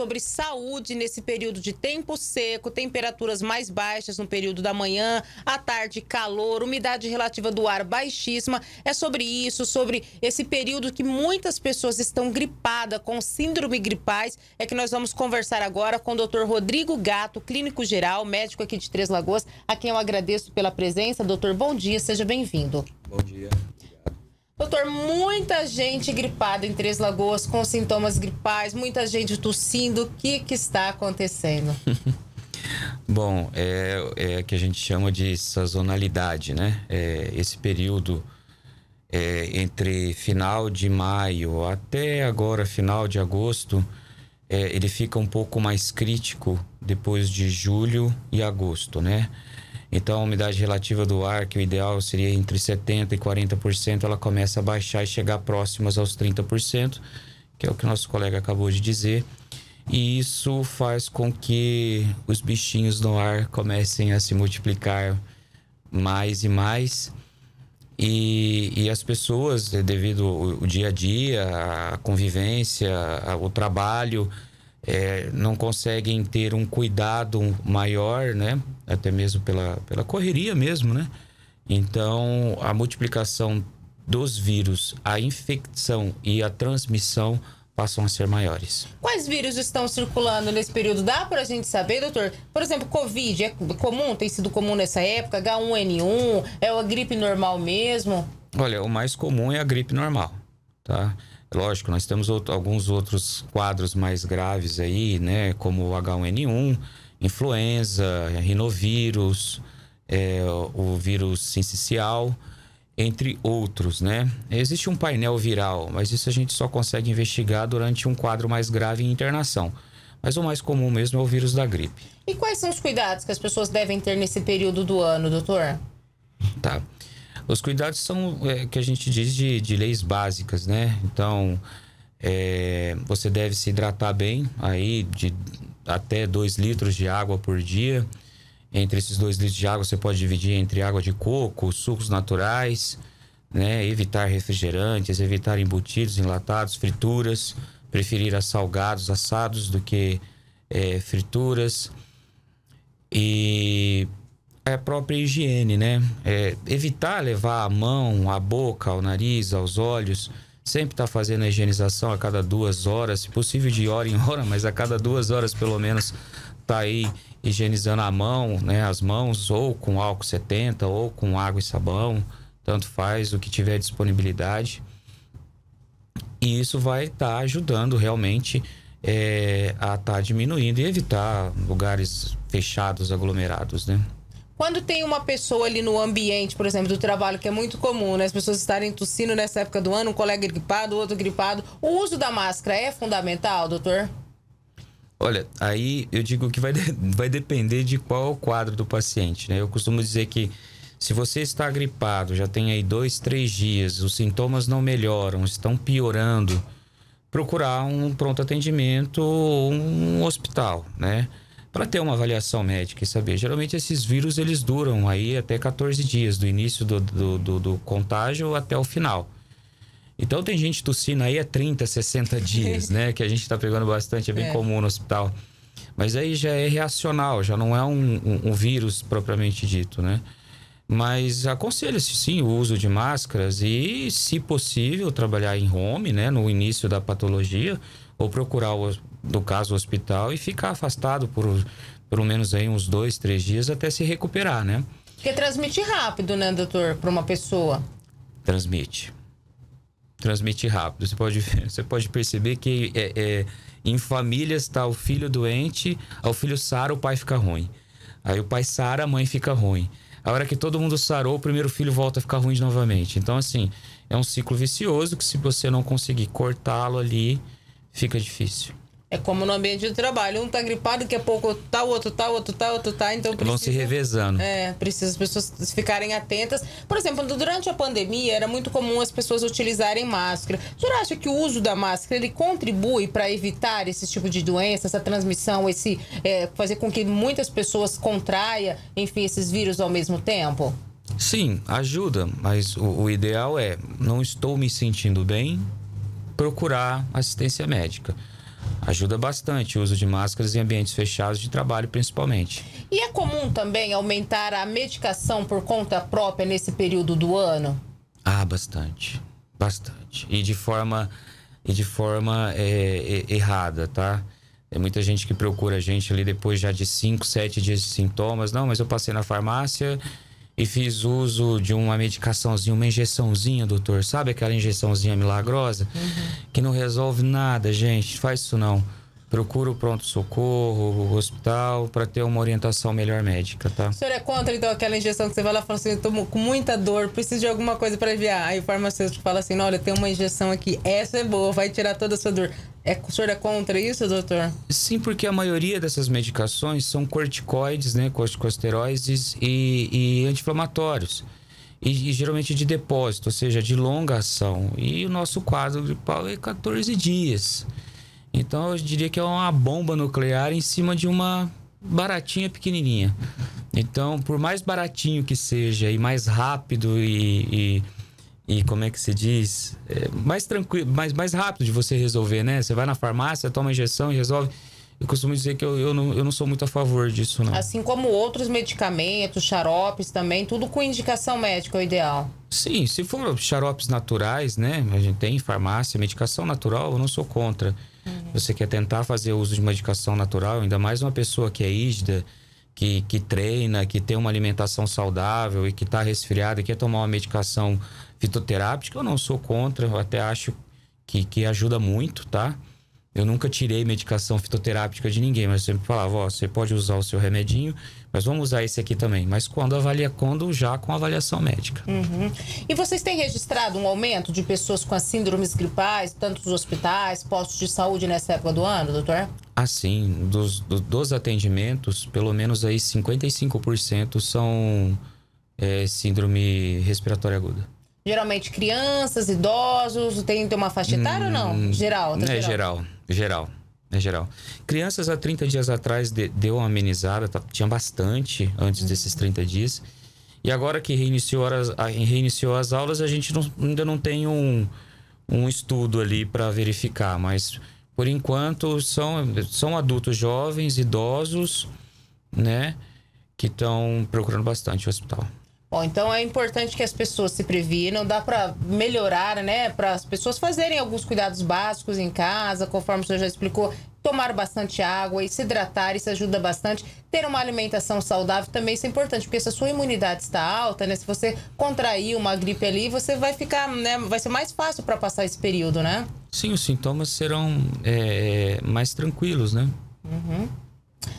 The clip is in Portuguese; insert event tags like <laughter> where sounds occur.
sobre saúde nesse período de tempo seco, temperaturas mais baixas no período da manhã, à tarde calor, umidade relativa do ar baixíssima. É sobre isso, sobre esse período que muitas pessoas estão gripadas com síndrome gripais, é que nós vamos conversar agora com o Dr. Rodrigo Gato, clínico geral, médico aqui de Três Lagoas, a quem eu agradeço pela presença. Doutor, bom dia, seja bem-vindo. Bom dia. Doutor, muita gente gripada em Três Lagoas com sintomas gripais, muita gente tossindo. O que, que está acontecendo? <laughs> Bom, é, é que a gente chama de sazonalidade, né? É, esse período é, entre final de maio até agora, final de agosto, é, ele fica um pouco mais crítico depois de julho e agosto, né? Então, a umidade relativa do ar, que o ideal seria entre 70% e 40%, ela começa a baixar e chegar próximas aos 30%, que é o que nosso colega acabou de dizer. E isso faz com que os bichinhos no ar comecem a se multiplicar mais e mais. E, e as pessoas, devido ao, ao dia a dia, a convivência, ao trabalho, é, não conseguem ter um cuidado maior, né? Até mesmo pela, pela correria mesmo, né? Então, a multiplicação dos vírus, a infecção e a transmissão passam a ser maiores. Quais vírus estão circulando nesse período? Dá para a gente saber, doutor? Por exemplo, Covid é comum, tem sido comum nessa época? H1N1, é a gripe normal mesmo? Olha, o mais comum é a gripe normal, tá? Lógico, nós temos outro, alguns outros quadros mais graves aí, né? Como o H1N1, influenza, rinovírus, é, o vírus sincicial, entre outros, né? Existe um painel viral, mas isso a gente só consegue investigar durante um quadro mais grave em internação. Mas o mais comum mesmo é o vírus da gripe. E quais são os cuidados que as pessoas devem ter nesse período do ano, doutor? Tá. Os cuidados são é, que a gente diz de, de leis básicas, né? Então, é, você deve se hidratar bem, aí de até 2 litros de água por dia. Entre esses 2 litros de água, você pode dividir entre água de coco, sucos naturais, né? evitar refrigerantes, evitar embutidos, enlatados, frituras, preferir a salgados, assados do que é, frituras. E a é, própria higiene, né? É, evitar levar a mão, a boca, ao nariz, aos olhos. Sempre estar tá fazendo a higienização a cada duas horas, se possível de hora em hora, mas a cada duas horas pelo menos tá aí higienizando a mão, né? As mãos ou com álcool 70 ou com água e sabão, tanto faz o que tiver disponibilidade. E isso vai estar tá ajudando realmente é, a estar tá diminuindo e evitar lugares fechados, aglomerados, né? Quando tem uma pessoa ali no ambiente, por exemplo, do trabalho, que é muito comum, né? As pessoas estarem tossindo nessa época do ano, um colega gripado, outro gripado. O uso da máscara é fundamental, doutor? Olha, aí eu digo que vai, de... <laughs> vai depender de qual é o quadro do paciente, né? Eu costumo dizer que se você está gripado, já tem aí dois, três dias, os sintomas não melhoram, estão piorando, procurar um pronto atendimento ou um hospital, né? para ter uma avaliação médica e saber. Geralmente esses vírus eles duram aí até 14 dias, do início do, do, do, do contágio até o final. Então tem gente tossindo aí a 30, 60 dias, né? Que a gente está pegando bastante, é bem é. comum no hospital. Mas aí já é reacional, já não é um, um, um vírus propriamente dito, né? Mas aconselha-se sim o uso de máscaras e, se possível, trabalhar em home, né? No início da patologia, ou procurar o no caso, o hospital, e ficar afastado por pelo menos aí uns dois, três dias até se recuperar, né? Porque transmite rápido, né, doutor, para uma pessoa? Transmite. Transmite rápido. Você pode, <laughs> você pode perceber que é, é em famílias está o filho doente, ao filho sara, o pai fica ruim. Aí o pai sara, a mãe fica ruim. A hora que todo mundo sarou, o primeiro filho volta a ficar ruim novamente. Então, assim, é um ciclo vicioso que se você não conseguir cortá-lo ali, fica difícil. É como no ambiente de trabalho. Um tá gripado, daqui a pouco tá, o outro tá, o outro tá, o outro tá. Então precisa, Vão se revezando. É, precisa as pessoas ficarem atentas. Por exemplo, durante a pandemia era muito comum as pessoas utilizarem máscara. O senhor acha que o uso da máscara ele contribui para evitar esse tipo de doença, essa transmissão, esse é, fazer com que muitas pessoas contraia, enfim, esses vírus ao mesmo tempo? Sim, ajuda, mas o, o ideal é não estou me sentindo bem, procurar assistência médica ajuda bastante o uso de máscaras em ambientes fechados de trabalho, principalmente. E é comum também aumentar a medicação por conta própria nesse período do ano? Ah, bastante, bastante. E de forma e de forma é, é, errada, tá? é muita gente que procura a gente ali depois já de 5, 7 dias de sintomas. Não, mas eu passei na farmácia, e fiz uso de uma medicaçãozinha, uma injeçãozinha, doutor. Sabe aquela injeçãozinha milagrosa? Uhum. Que não resolve nada, gente. Faz isso não. Procura o pronto-socorro, o hospital, para ter uma orientação melhor médica, tá? O senhor é contra, então, aquela injeção que você vai lá e fala assim: eu tô com muita dor, preciso de alguma coisa para aliviar. Aí o farmacêutico fala assim: olha, tem uma injeção aqui, essa é boa, vai tirar toda a sua dor. É, o senhor é contra isso, doutor? Sim, porque a maioria dessas medicações são corticoides, né? Corticosteroides e, e anti-inflamatórios. E, e, geralmente de depósito, ou seja, de longa ação. E o nosso quadro pau é 14 dias. Então eu diria que é uma bomba nuclear em cima de uma baratinha pequenininha. Então, por mais baratinho que seja e mais rápido e, e e como é que se diz? É mais tranquilo, mais, mais rápido de você resolver, né? Você vai na farmácia, toma injeção e resolve. Eu costumo dizer que eu, eu, não, eu não sou muito a favor disso, não. Assim como outros medicamentos, xaropes também, tudo com indicação médica é o ideal. Sim, se for xaropes naturais, né? A gente tem farmácia, medicação natural, eu não sou contra. Uhum. Você quer tentar fazer uso de medicação natural, ainda mais uma pessoa que é ígida, que, que treina, que tem uma alimentação saudável e que está resfriado e quer tomar uma medicação fitoterápica, eu não sou contra, eu até acho que, que ajuda muito, tá? Eu nunca tirei medicação fitoterápica de ninguém, mas eu sempre falava, ó, você pode usar o seu remedinho, mas vamos usar esse aqui também. Mas quando avalia, quando já com avaliação médica. Uhum. E vocês têm registrado um aumento de pessoas com as síndromes gripais, tanto nos hospitais, postos de saúde nessa época do ano, doutor? Assim, dos, dos atendimentos, pelo menos aí 55% são é, síndrome respiratória aguda. Geralmente crianças, idosos, tem, tem uma faixa etária hum, ou não? Hum, geral, tá É geral, geral. É geral. Crianças há 30 dias atrás de, deu uma amenizada, tá, tinha bastante antes desses 30 dias. E agora que reiniciou as, reiniciou as aulas, a gente não, ainda não tem um, um estudo ali para verificar, mas por enquanto são, são adultos jovens, idosos, né, que estão procurando bastante o hospital. Bom, então é importante que as pessoas se previnam, dá para melhorar, né? Para as pessoas fazerem alguns cuidados básicos em casa, conforme o senhor já explicou, tomar bastante água e se hidratar, isso ajuda bastante. Ter uma alimentação saudável também isso é importante, porque se a sua imunidade está alta, né? Se você contrair uma gripe ali, você vai ficar, né? Vai ser mais fácil para passar esse período, né? Sim, os sintomas serão é, mais tranquilos, né? Uhum.